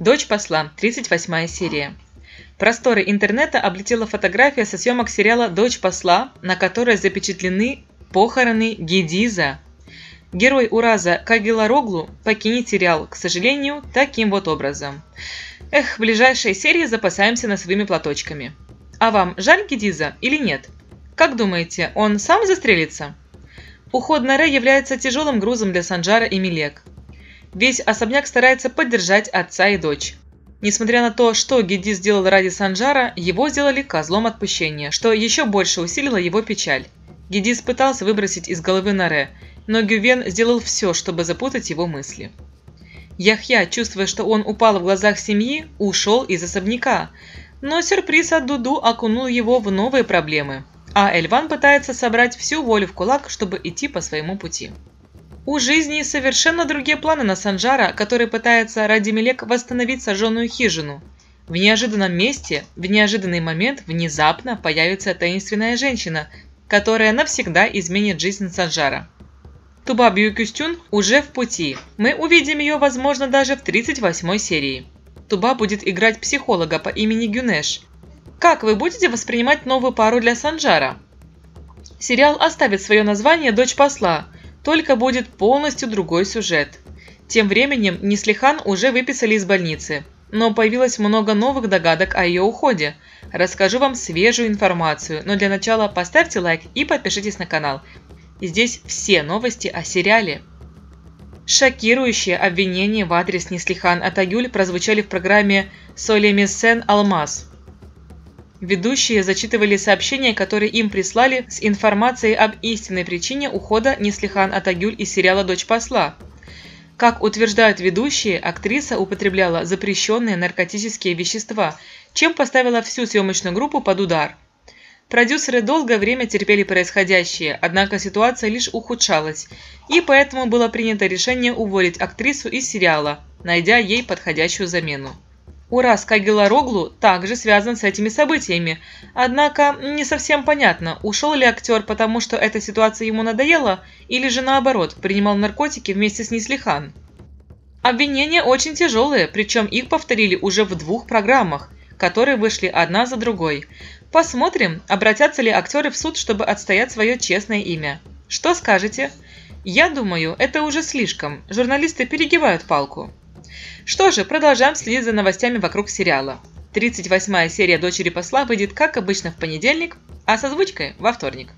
Дочь посла. 38 серия. Просторы интернета облетела фотография со съемок сериала «Дочь посла», на которой запечатлены похороны Гедиза. Герой Ураза Кагилароглу покинет сериал, к сожалению, таким вот образом. Эх, в ближайшей серии запасаемся носовыми платочками. А вам жаль Гедиза или нет? Как думаете, он сам застрелится? Уход Наре является тяжелым грузом для Санджара и Милек. Весь особняк старается поддержать отца и дочь. Несмотря на то, что Геди сделал ради Санжара, его сделали козлом отпущения, что еще больше усилило его печаль. Гедис пытался выбросить из головы Наре, но Гювен сделал все, чтобы запутать его мысли. Яхья, чувствуя, что он упал в глазах семьи, ушел из особняка, но сюрприз от Дуду окунул его в новые проблемы, а Эльван пытается собрать всю волю в кулак, чтобы идти по своему пути. У жизни совершенно другие планы на Санжара, который пытается ради Мелек восстановить сожженную хижину. В неожиданном месте, в неожиданный момент внезапно появится таинственная женщина, которая навсегда изменит жизнь Санжара. Тубаб Юкюстюн уже в пути. Мы увидим ее, возможно, даже в 38 серии. Туба будет играть психолога по имени Гюнеш. Как вы будете воспринимать новую пару для Санжара? Сериал оставит свое название «Дочь посла», только будет полностью другой сюжет. Тем временем Неслихан уже выписали из больницы, но появилось много новых догадок о ее уходе. Расскажу вам свежую информацию, но для начала поставьте лайк и подпишитесь на канал. Здесь все новости о сериале. Шокирующие обвинения в адрес Неслихан Атагюль прозвучали в программе «Солемисен Алмаз». Ведущие зачитывали сообщения, которые им прислали с информацией об истинной причине ухода Неслихан Атагюль из сериала «Дочь посла». Как утверждают ведущие, актриса употребляла запрещенные наркотические вещества, чем поставила всю съемочную группу под удар. Продюсеры долгое время терпели происходящее, однако ситуация лишь ухудшалась, и поэтому было принято решение уволить актрису из сериала, найдя ей подходящую замену. Ураз Кагелароглу также связан с этими событиями. Однако не совсем понятно, ушел ли актер, потому что эта ситуация ему надоела, или же наоборот, принимал наркотики вместе с Нислихан. Обвинения очень тяжелые, причем их повторили уже в двух программах, которые вышли одна за другой. Посмотрим, обратятся ли актеры в суд, чтобы отстоять свое честное имя. Что скажете? Я думаю, это уже слишком. Журналисты перегибают палку. Что же, продолжаем следить за новостями вокруг сериала. 38-я серия «Дочери посла» выйдет, как обычно, в понедельник, а с озвучкой – во вторник.